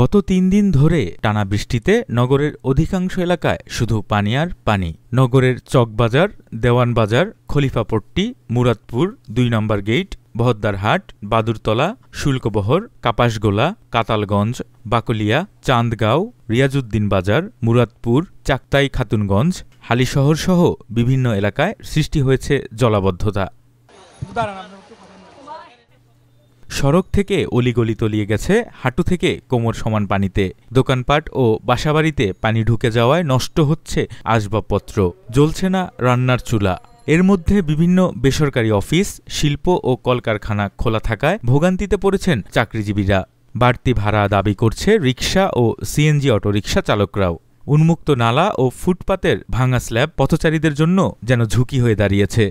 গত তিন দিন ধরে টানা বৃষ্টিতে নগরের অধিকাংশ এলাকায় শুধু পানি আর পানি নগরের চকবাজার দেওয়ানবাজার খলিফাপট্টি মুরাদপুর দুই নম্বর গেট বহদ্দারহাট বাদুরতলা শুল্কবহর কাপাসগোলা কাতালগঞ্জ বাকলিয়া চাঁদগাঁও রিয়াজুদ্দিন বাজার মুরাদপুর চাকতাই খাতুনগঞ্জ হালিশহর সহ বিভিন্ন এলাকায় সৃষ্টি হয়েছে জলাবদ্ধতা সড়ক থেকে অলিগলি তলিয়ে গেছে হাঁটু থেকে কোমর সমান পানিতে দোকানপাট ও বাসাবাড়িতে পানি ঢুকে যাওয়ায় নষ্ট হচ্ছে আসবাবপত্র জ্বলছে না রান্নার চুলা এর মধ্যে বিভিন্ন বেসরকারি অফিস শিল্প ও কলকারখানা খোলা থাকায় ভোগান্তিতে পড়েছেন চাকরিজীবীরা বাড়তি ভাড়া দাবি করছে রিক্সা ও সিএনজি অটোরিক্সা চালকরাও উন্মুক্ত নালা ও ফুটপাতের ভাঙা স্ল্যাব পথচারীদের জন্য যেন ঝুঁকি হয়ে দাঁড়িয়েছে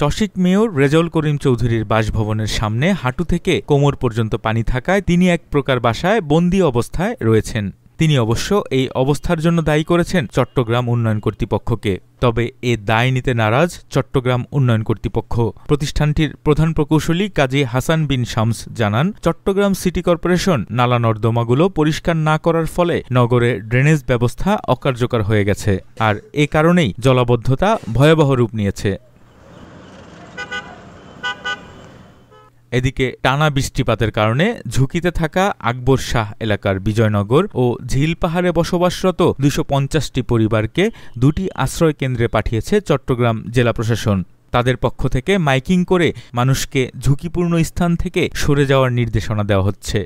চসিক মেয়র রেজাউল করিম চৌধুরীর বাসভবনের সামনে হাঁটু থেকে কোমর পর্যন্ত পানি থাকায় তিনি এক প্রকার বাসায় বন্দী অবস্থায় রয়েছেন তিনি অবশ্য এই অবস্থার জন্য দায়ী করেছেন চট্টগ্রাম উন্নয়ন কর্তৃপক্ষকে তবে এ দায় নিতে নারাজ চট্টগ্রাম উন্নয়ন কর্তৃপক্ষ প্রতিষ্ঠানটির প্রধান প্রকৌশলী কাজী হাসান বিন শামস জানান চট্টগ্রাম সিটি কর্পোরেশন নালা নর্দমাগুলো পরিষ্কার না করার ফলে নগরে ড্রেনেজ ব্যবস্থা অকার্যকর হয়ে গেছে আর এ কারণেই জলাবদ্ধতা ভয়াবহ রূপ নিয়েছে এদিকে টানা বৃষ্টিপাতের কারণে ঝুঁকিতে থাকা আকবর শাহ এলাকার বিজয়নগর ও ঝিল পাহাড়ে বসবাসরত দুশো পঞ্চাশটি পরিবারকে দুটি আশ্রয় কেন্দ্রে পাঠিয়েছে চট্টগ্রাম জেলা প্রশাসন তাদের পক্ষ থেকে মাইকিং করে মানুষকে ঝুঁকিপূর্ণ স্থান থেকে সরে যাওয়ার নির্দেশনা দেওয়া হচ্ছে